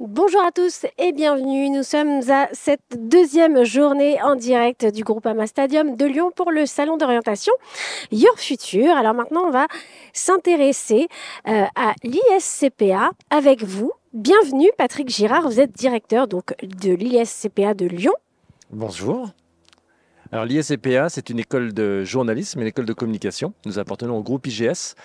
Bonjour à tous et bienvenue. Nous sommes à cette deuxième journée en direct du groupe Ama Stadium de Lyon pour le salon d'orientation Your Future. Alors maintenant, on va s'intéresser euh, à l'ISCPA avec vous. Bienvenue Patrick Girard, vous êtes directeur donc de l'ISCPA de Lyon. Bonjour. Alors l'ISCPA, c'est une école de journalisme et une école de communication. Nous appartenons au groupe IGS.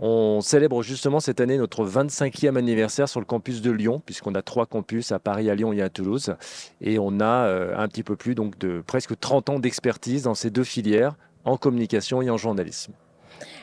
On célèbre justement cette année notre 25e anniversaire sur le campus de Lyon, puisqu'on a trois campus à Paris, à Lyon et à Toulouse. Et on a euh, un petit peu plus donc de presque 30 ans d'expertise dans ces deux filières, en communication et en journalisme.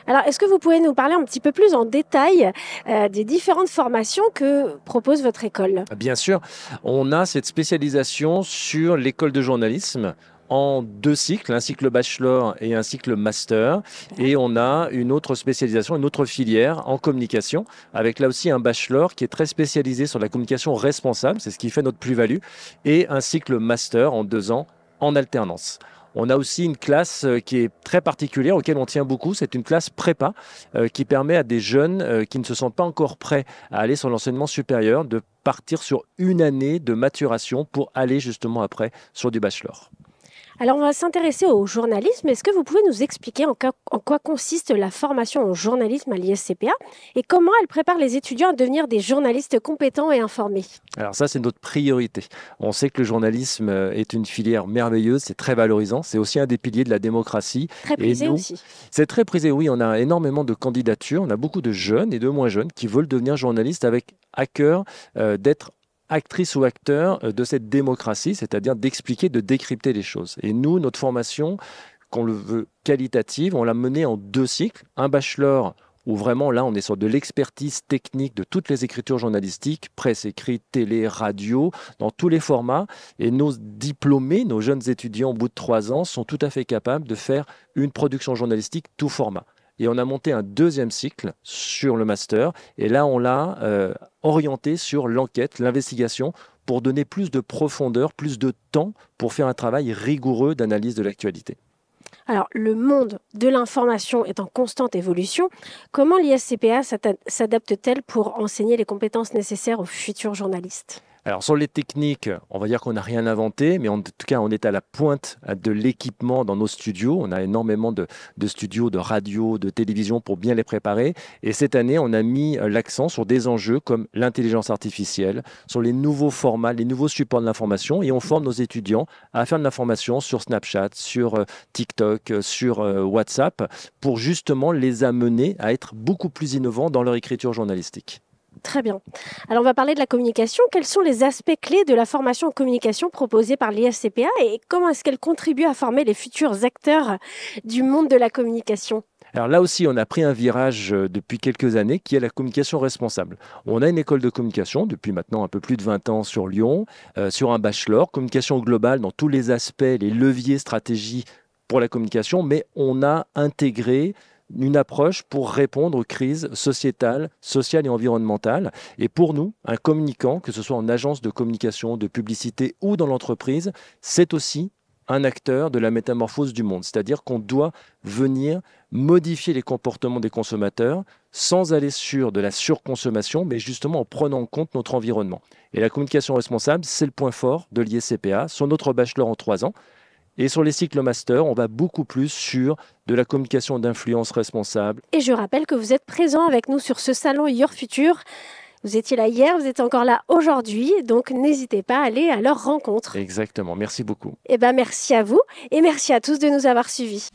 Alors, est-ce que vous pouvez nous parler un petit peu plus en détail euh, des différentes formations que propose votre école Bien sûr, on a cette spécialisation sur l'école de journalisme en deux cycles, un cycle bachelor et un cycle master. Et on a une autre spécialisation, une autre filière en communication, avec là aussi un bachelor qui est très spécialisé sur la communication responsable, c'est ce qui fait notre plus-value, et un cycle master en deux ans en alternance. On a aussi une classe euh, qui est très particulière, auquel on tient beaucoup. C'est une classe prépa euh, qui permet à des jeunes euh, qui ne se sentent pas encore prêts à aller sur l'enseignement supérieur de partir sur une année de maturation pour aller justement après sur du bachelor. Alors, on va s'intéresser au journalisme. Est-ce que vous pouvez nous expliquer en, quoi consiste la formation en journalisme à l'ISCPA et comment elle prépare les étudiants à devenir des journalistes compétents et informés Alors ça, c'est notre priorité. On sait que le journalisme est une filière merveilleuse, c'est très valorisant, c'est aussi un des piliers de la démocratie. Très prisé aussi. C'est très prisé, oui. On a énormément de candidatures, on a beaucoup de jeunes et de moins jeunes qui veulent devenir journalistes avec à cœur euh, d'être actrice ou acteur euh, de cette démocratie, c'est-à-dire d'expliquer, de décrypter les choses. Et nous, notre formation, qu'on le veut qualitative, on l'a menée en deux cycles, un bachelor où vraiment là on est sur de l'expertise technique de toutes les écritures journalistiques, presse écrite, télé, radio, dans tous les formats. Et nos diplômés, nos jeunes étudiants au bout de trois ans, sont tout à fait capables de faire une production journalistique tout format. Et on a monté un deuxième cycle sur le master. Et là, on l'a euh, orienté sur l'enquête, l'investigation, pour donner plus de profondeur, plus de temps pour faire un travail rigoureux d'analyse de l'actualité. Alors, le monde de l'information est en constante évolution. Comment l'ISCPA s'adapte-t-elle pour enseigner les compétences nécessaires aux futurs journalistes alors sur les techniques, on va dire qu'on n'a rien inventé, mais en tout cas on est à la pointe de l'équipement dans nos studios. On a énormément de, studios, de radio, de télévision pour bien les préparer. Et cette année, on a mis euh, l'accent sur des enjeux comme l'intelligence artificielle, sur les nouveaux formats, les nouveaux supports de l'information. Et on forme nos étudiants à faire de l'information sur Snapchat, sur euh, TikTok, euh, sur WhatsApp, pour justement les amener à être beaucoup plus innovants dans leur écriture journalistique. Très bien. Alors, on va parler de la communication. Quels sont les aspects clés de la formation en communication proposée par l'ISCPA et comment est-ce qu'elle contribue à former les futurs acteurs du monde de la communication alors là aussi, on a pris un virage euh, depuis quelques années qui est la communication responsable. On a une école de communication depuis maintenant un peu plus de 20 ans sur Lyon, euh, sur un bachelor, communication globale dans tous les aspects, les leviers, stratégies pour la communication, mais on a intégré une approche pour répondre aux crises sociétales, sociales et environnementales. Et pour nous, un communicant, que ce soit en agence de communication, de publicité ou dans l'entreprise, c'est aussi un acteur de la métamorphose du monde. C'est-à-dire qu'on doit venir modifier les comportements des consommateurs sans aller sur de la surconsommation, mais justement en prenant en compte notre environnement. Et la communication responsable, c'est le point fort de l'ISCPA Son autre bachelor en trois ans. Et sur les cycles master, on va beaucoup plus sur de la communication d'influence responsable. Et je rappelle que vous êtes présent avec nous sur ce salon Your Future. Vous étiez là hier, vous êtes encore là aujourd'hui, donc n'hésitez pas à aller à leur rencontre. Exactement, merci beaucoup. et eh ben merci à vous et merci à tous de nous avoir suivis.